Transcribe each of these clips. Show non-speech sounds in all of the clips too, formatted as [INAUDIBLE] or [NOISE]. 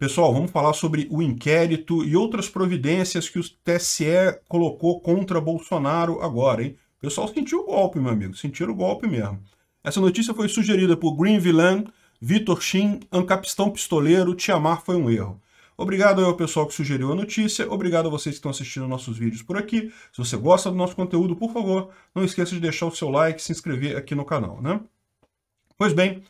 Pessoal, vamos falar sobre o inquérito e outras providências que o TSE colocou contra Bolsonaro agora, hein? O pessoal sentiu o golpe, meu amigo, sentiram o golpe mesmo. Essa notícia foi sugerida por Green Villain, Vitor Shin, Ancapistão Pistoleiro, Tiamar foi um erro. Obrigado ao pessoal que sugeriu a notícia, obrigado a vocês que estão assistindo nossos vídeos por aqui. Se você gosta do nosso conteúdo, por favor, não esqueça de deixar o seu like e se inscrever aqui no canal, né? Pois bem,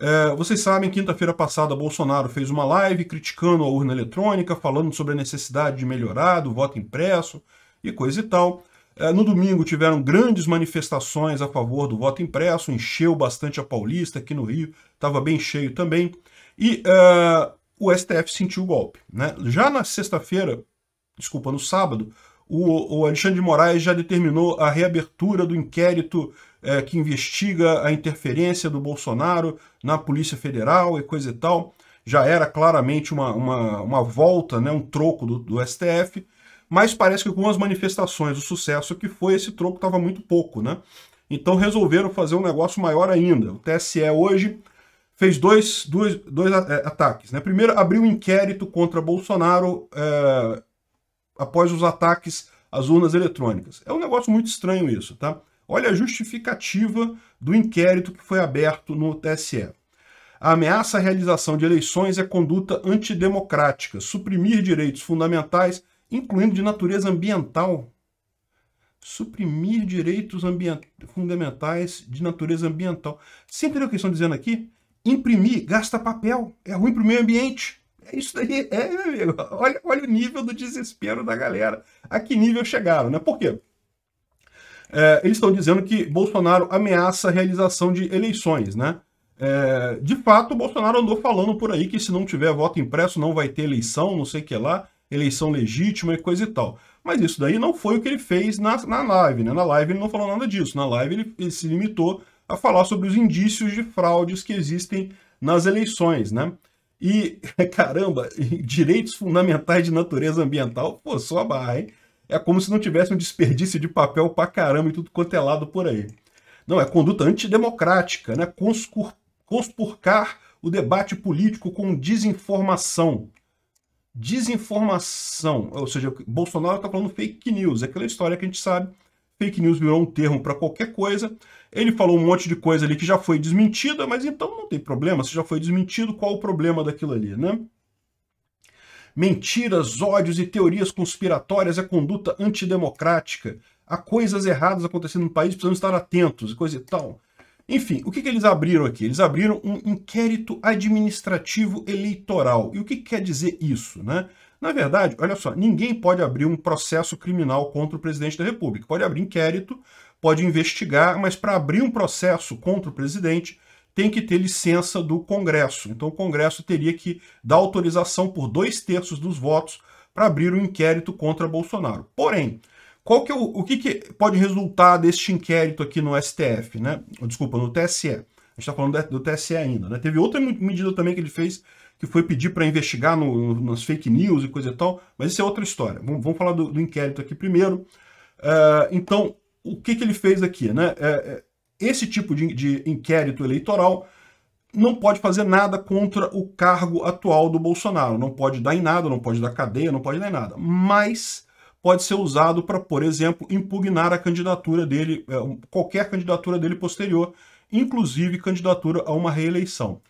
é, vocês sabem, quinta-feira passada, Bolsonaro fez uma live criticando a urna eletrônica, falando sobre a necessidade de melhorar do voto impresso e coisa e tal. É, no domingo tiveram grandes manifestações a favor do voto impresso, encheu bastante a Paulista, aqui no Rio estava bem cheio também. E é, o STF sentiu o golpe. Né? Já na sexta-feira, desculpa, no sábado, o, o Alexandre de Moraes já determinou a reabertura do inquérito é, que investiga a interferência do Bolsonaro na Polícia Federal e coisa e tal. Já era claramente uma, uma, uma volta, né, um troco do, do STF, mas parece que com as manifestações, o sucesso que foi, esse troco estava muito pouco, né? Então resolveram fazer um negócio maior ainda. O TSE hoje fez dois, dois, dois é, ataques. Né? Primeiro, abriu um inquérito contra Bolsonaro é, após os ataques às urnas eletrônicas. É um negócio muito estranho isso, tá? Olha a justificativa do inquérito que foi aberto no TSE. A ameaça à realização de eleições é conduta antidemocrática, suprimir direitos fundamentais, incluindo de natureza ambiental. Suprimir direitos fundamentais de natureza ambiental. Você entendeu o que estão dizendo aqui? Imprimir gasta papel, é ruim para o meio ambiente. É isso daí, é, meu amigo. Olha, olha o nível do desespero da galera. A que nível chegaram, né? Por quê? É, eles estão dizendo que Bolsonaro ameaça a realização de eleições, né? É, de fato, Bolsonaro andou falando por aí que se não tiver voto impresso não vai ter eleição, não sei o que lá, eleição legítima e coisa e tal. Mas isso daí não foi o que ele fez na, na live, né? Na live ele não falou nada disso. Na live ele, ele se limitou a falar sobre os indícios de fraudes que existem nas eleições, né? E, [LAUGHS] caramba, direitos fundamentais de natureza ambiental, pô, só a barra, hein? é como se não tivesse um desperdício de papel pra caramba e tudo quanto é lado por aí. Não, é conduta antidemocrática, né? Conscur... conspurcar o debate político com desinformação. Desinformação, ou seja, Bolsonaro está falando fake news, é aquela história que a gente sabe, fake news virou um termo para qualquer coisa. Ele falou um monte de coisa ali que já foi desmentida, mas então não tem problema, se já foi desmentido, qual o problema daquilo ali, né? Mentiras, ódios e teorias conspiratórias é conduta antidemocrática. Há coisas erradas acontecendo no país, precisamos estar atentos e coisa e tal. Enfim, o que, que eles abriram aqui? Eles abriram um inquérito administrativo eleitoral. E o que, que quer dizer isso, né? Na verdade, olha só, ninguém pode abrir um processo criminal contra o presidente da República. Pode abrir inquérito, pode investigar, mas para abrir um processo contra o presidente, tem que ter licença do Congresso. Então o Congresso teria que dar autorização por dois terços dos votos para abrir um inquérito contra Bolsonaro. Porém, qual que é o, o que, que, pode resultar deste inquérito aqui no STF, né? Desculpa, no TSE. A gente está falando do TSE ainda, né? Teve outra medida também que ele fez que foi pedir para investigar no, nas fake news e coisa e tal, mas isso é outra história. Vamos, vamos falar do, do, inquérito aqui primeiro. Uh, então, o que, que ele fez aqui, né? É, é esse tipo de, de inquérito eleitoral não pode fazer nada contra o cargo atual do Bolsonaro. Não pode dar em nada, não pode dar cadeia, não pode dar em nada. Mas pode ser usado para, por exemplo, impugnar a candidatura dele, é, qualquer candidatura dele posterior, inclusive candidatura a uma reeleição.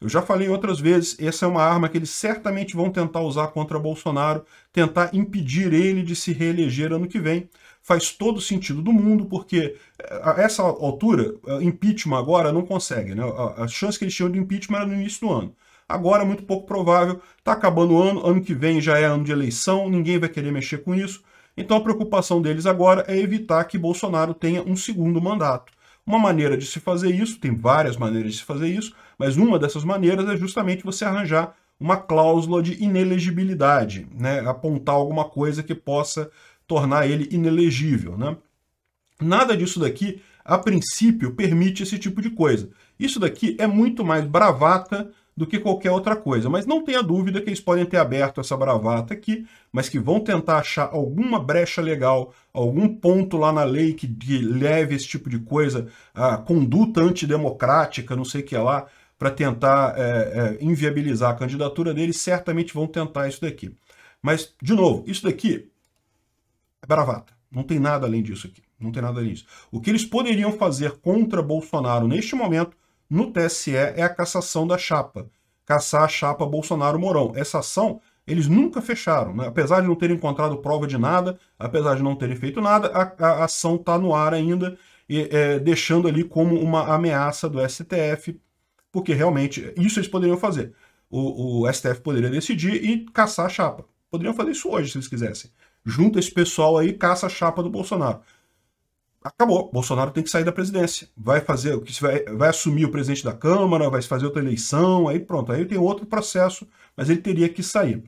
Eu já falei outras vezes, essa é uma arma que eles certamente vão tentar usar contra Bolsonaro, tentar impedir ele de se reeleger ano que vem. Faz todo sentido do mundo, porque eh, a essa altura, eh, impeachment agora não consegue. Né? A chance que eles tinham de impeachment era no início do ano. Agora, muito pouco provável, está acabando o ano, ano que vem já é ano de eleição, ninguém vai querer mexer com isso. Então a preocupação deles agora é evitar que Bolsonaro tenha um segundo mandato. Uma maneira de se fazer isso, tem várias maneiras de se fazer isso, mas uma dessas maneiras é justamente você arranjar uma cláusula de inelegibilidade, né? apontar alguma coisa que possa tornar ele inelegível. Né? Nada disso daqui, a princípio, permite esse tipo de coisa. Isso daqui é muito mais bravata do que qualquer outra coisa, mas não tenha dúvida que eles podem ter aberto essa bravata aqui, mas que vão tentar achar alguma brecha legal, algum ponto lá na lei que, leve esse tipo de coisa, a conduta antidemocrática, não sei o que lá, para tentar é, é, inviabilizar a candidatura dele, certamente vão tentar isso daqui. Mas, de novo, isso daqui é bravata. Não tem nada além disso aqui. Não tem nada além disso. O que eles poderiam fazer contra Bolsonaro neste momento, no TSE, é a cassação da chapa. Caçar a chapa Bolsonaro-Morão. Essa ação eles nunca fecharam. Né? Apesar de não terem encontrado prova de nada, apesar de não terem feito nada, a, a ação está no ar ainda, e, é, deixando ali como uma ameaça do STF porque realmente isso eles poderiam fazer. O, o STF poderia decidir e caçar a chapa. Poderiam fazer isso hoje, se eles quisessem. Junta esse pessoal aí, caça a chapa do Bolsonaro. Acabou. Bolsonaro tem que sair da presidência. Vai fazer o que vai, vai assumir o presidente da Câmara, vai fazer outra eleição, aí pronto. Aí tem outro processo, mas ele teria que sair.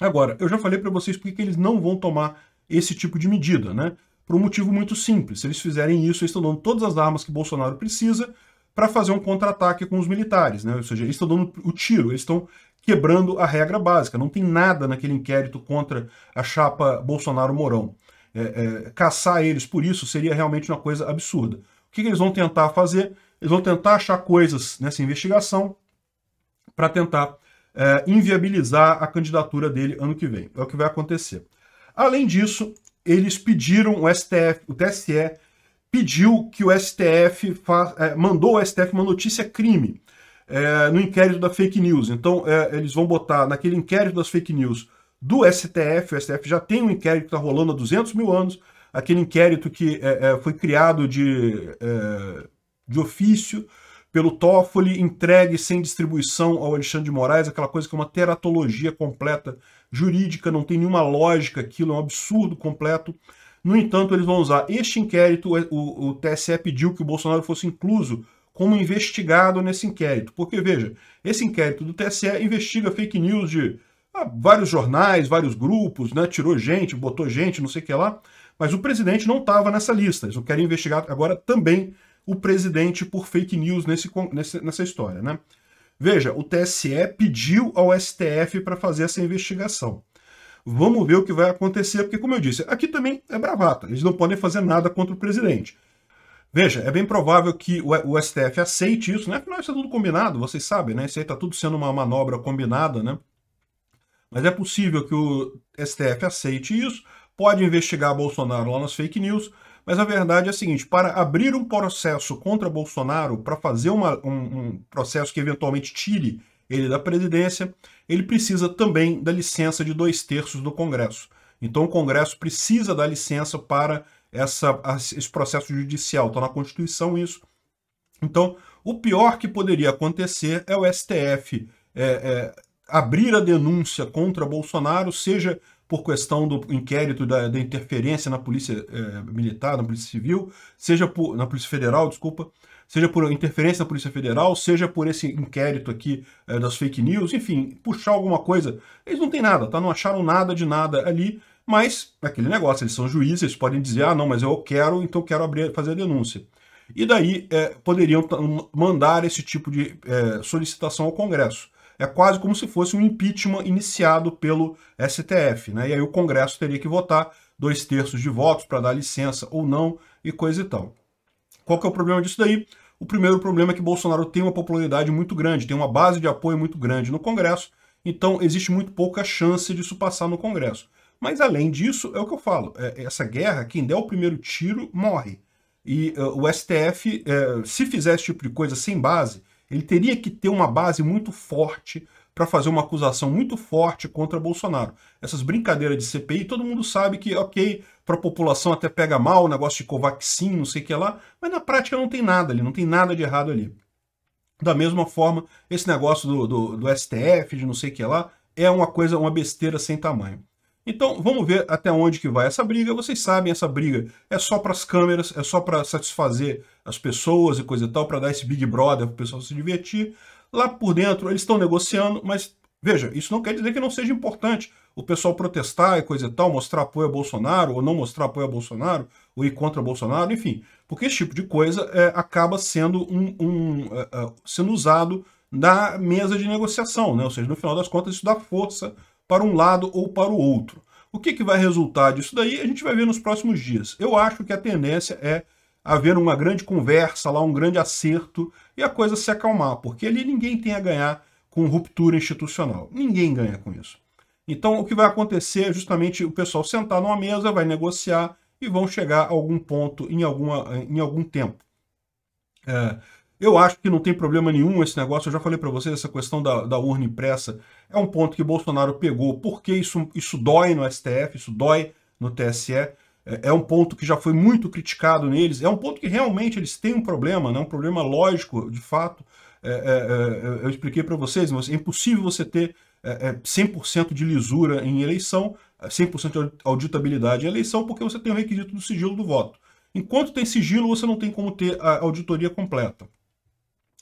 Agora, eu já falei para vocês porque eles não vão tomar esse tipo de medida, né? Por um motivo muito simples. Se eles fizerem isso, eles estão dando todas as armas que Bolsonaro precisa para fazer um contra-ataque com os militares, né? Ou seja, eles estão dando o tiro, eles estão quebrando a regra básica. Não tem nada naquele inquérito contra a chapa Bolsonaro-Morão. É, é, caçar eles por isso seria realmente uma coisa absurda. O que, que eles vão tentar fazer? Eles vão tentar achar coisas nessa investigação para tentar é, inviabilizar a candidatura dele ano que vem. É o que vai acontecer. Além disso, eles pediram o STF, o TSE pediu que o STF fa... é, mandou o STF uma notícia crime é, no inquérito da fake news. Então é, eles vão botar naquele inquérito das fake news do STF. O STF já tem um inquérito que está rolando há 200 mil anos, aquele inquérito que foi criado de, de ofício pelo Toffoli, entregue sem distribuição ao Alexandre de Moraes, aquela coisa que é uma teratologia completa jurídica, não tem nenhuma lógica, aquilo é um absurdo completo. No entanto, eles vão usar este inquérito, o, o TSE pediu que o Bolsonaro fosse incluso como investigado nesse inquérito. Porque, veja, esse inquérito do TSE investiga fake news de ah, vários jornais, vários grupos, né? tirou gente, botou gente, não sei o que lá. Mas o presidente não estava nessa lista. Eles não querem investigar agora também o presidente por fake news nesse, nessa história, né? Veja, o TSE pediu ao STF para fazer essa investigação. Vamos ver o que vai acontecer, porque, como eu disse, aqui também é bravata. Eles não podem fazer nada contra o presidente. Veja, é bem provável que o STF aceite isso, né? Afinal, isso é tudo combinado, vocês sabem, né? Isso aí está tudo sendo uma manobra combinada, né? Mas é possível que o STF aceite isso, pode investigar Bolsonaro lá nas fake news, mas a verdade é a seguinte: para abrir um processo contra Bolsonaro, para fazer uma, um, um processo que eventualmente tire ele da presidência, ele precisa também da licença de dois terços do Congresso. Então o Congresso precisa da licença para essa, esse processo judicial. Está na Constituição isso. Então, o pior que poderia acontecer é o STF é, é, abrir a denúncia contra Bolsonaro, seja por questão do inquérito da, da interferência na polícia é, militar, na polícia civil, seja por, na polícia federal, desculpa, seja por interferência da Polícia Federal, seja por esse inquérito aqui é, das fake news, enfim, puxar alguma coisa. Eles não têm nada, tá? Não acharam nada de nada ali, mas é aquele negócio, eles são juízes, eles podem dizer, ah, não, mas eu quero, então eu quero abrir, fazer a denúncia. E daí é, poderiam mandar esse tipo de é, solicitação ao Congresso. É quase como se fosse um impeachment iniciado pelo STF, né? E aí o Congresso teria que votar dois terços de votos para dar licença ou não e coisa e tal. Qual que é o problema disso daí? O primeiro problema é que Bolsonaro tem uma popularidade muito grande, tem uma base de apoio muito grande no Congresso, então existe muito pouca chance disso passar no Congresso. Mas além disso, é o que eu falo, é, essa guerra, quem der o primeiro tiro, morre. E uh, o STF, uh, eh, se fizer esse tipo de coisa sem base, ele teria que ter uma base muito forte para fazer uma acusação muito forte contra Bolsonaro. Essas brincadeiras de CPI, todo mundo sabe que, ok, para a população até pega mal, o negócio de Covaxin, não sei o que lá, mas na prática não tem nada ali, não tem nada de errado ali. Da mesma forma, esse negócio do, do, do STF, de não sei o que lá, é uma coisa, uma besteira sem tamanho. Então, vamos ver até onde que vai essa briga. Vocês sabem, essa briga é só para as câmeras, é só para satisfazer as pessoas e coisa e tal, para dar esse Big Brother para o pessoal se divertir. Lá por dentro, eles estão negociando, mas veja, isso não quer dizer que não seja importante o pessoal protestar e coisa e tal, mostrar apoio a Bolsonaro ou não mostrar apoio a Bolsonaro, ou ir contra Bolsonaro, enfim. Porque esse tipo de coisa é, acaba sendo, um, um é, é, sendo usado na mesa de negociação, né? ou seja, no final das contas isso dá força para um lado ou para o outro. O que, que vai resultar disso daí, a gente vai ver nos próximos dias. Eu acho que a tendência é haver uma grande conversa lá, um grande acerto e a coisa se acalmar, porque ali ninguém tem a ganhar com ruptura institucional. Ninguém ganha com isso. Então, o que vai acontecer é justamente o pessoal sentar numa mesa, vai negociar e vão chegar a algum ponto em, alguma, em algum tempo. É, eu acho que não tem problema nenhum esse negócio. Eu já falei para vocês essa questão da, da urna impressa. É um ponto que Bolsonaro pegou, porque isso, isso dói no STF, isso dói no TSE. É, é um ponto que já foi muito criticado neles, é um ponto que realmente eles têm um problema, né? um problema lógico, de fato. É, é, é, eu expliquei para vocês, mas é impossível você ter 100% é, é, de lisura em eleição, 100% de auditabilidade em eleição, porque você tem o requisito do sigilo do voto. Enquanto tem sigilo, você não tem como ter a auditoria completa.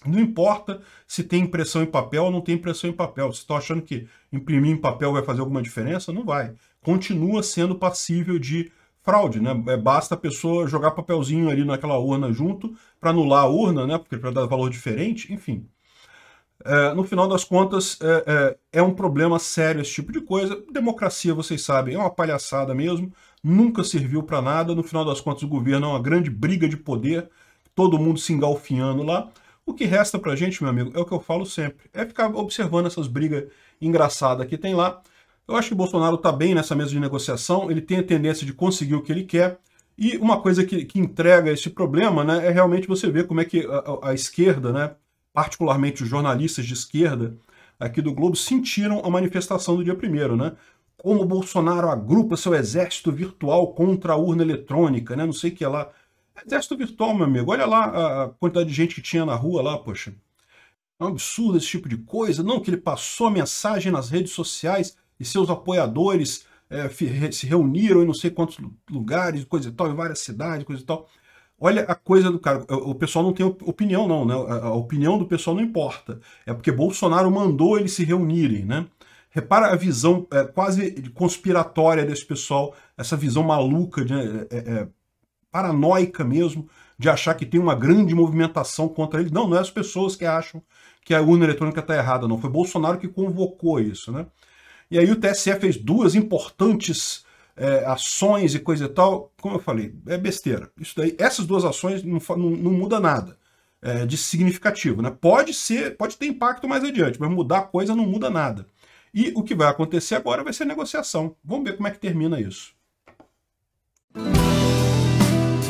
Não importa se tem impressão em papel ou não tem impressão em papel. Você está achando que imprimir em papel vai fazer alguma diferença? Não vai. Continua sendo passível de fraude, né? É, basta a pessoa jogar papelzinho ali naquela urna junto para anular a urna, né? Porque para dar valor diferente, enfim. É, no final das contas, é, é, é, um problema sério esse tipo de coisa. Democracia, vocês sabem, é uma palhaçada mesmo, nunca serviu para nada. No final das contas, o governo é uma grande briga de poder, todo mundo se engalfinhando lá. O que resta a gente, meu amigo, é o que eu falo sempre, é ficar observando essas brigas engraçadas que tem lá eu acho que Bolsonaro está bem nessa mesa de negociação, ele tem a tendência de conseguir o que ele quer, e uma coisa que, que entrega esse problema né, é realmente você ver como é que a, a esquerda, né, particularmente os jornalistas de esquerda aqui do Globo, sentiram a manifestação do dia primeiro, né? Como Bolsonaro agrupa seu exército virtual contra a urna eletrônica, né? Não sei o que é lá. Exército virtual, meu amigo. Olha lá a quantidade de gente que tinha na rua lá, poxa. É um absurdo esse tipo de coisa. Não, que ele passou mensagem nas redes sociais e seus apoiadores é, se reuniram em não sei quantos lugares, coisa e tal, em várias cidades, coisa e tal. Olha a coisa do cara, o pessoal não tem opinião não, né? A opinião do pessoal não importa. É porque Bolsonaro mandou eles se reunirem, né? Repara a visão é, quase conspiratória desse pessoal, essa visão maluca, de, é, é, é, paranoica mesmo, de achar que tem uma grande movimentação contra ele. Não, não é as pessoas que acham que a urna eletrônica está errada, não. Foi Bolsonaro que convocou isso, né? E aí o TSE fez duas importantes é, ações e coisa e tal. Como eu falei, é besteira. Isso daí, essas duas ações não, não, não muda nada é, de significativo. Né? Pode ser, pode ter impacto mais adiante, mas mudar coisa não muda nada. E o que vai acontecer agora vai ser negociação. Vamos ver como é que termina isso.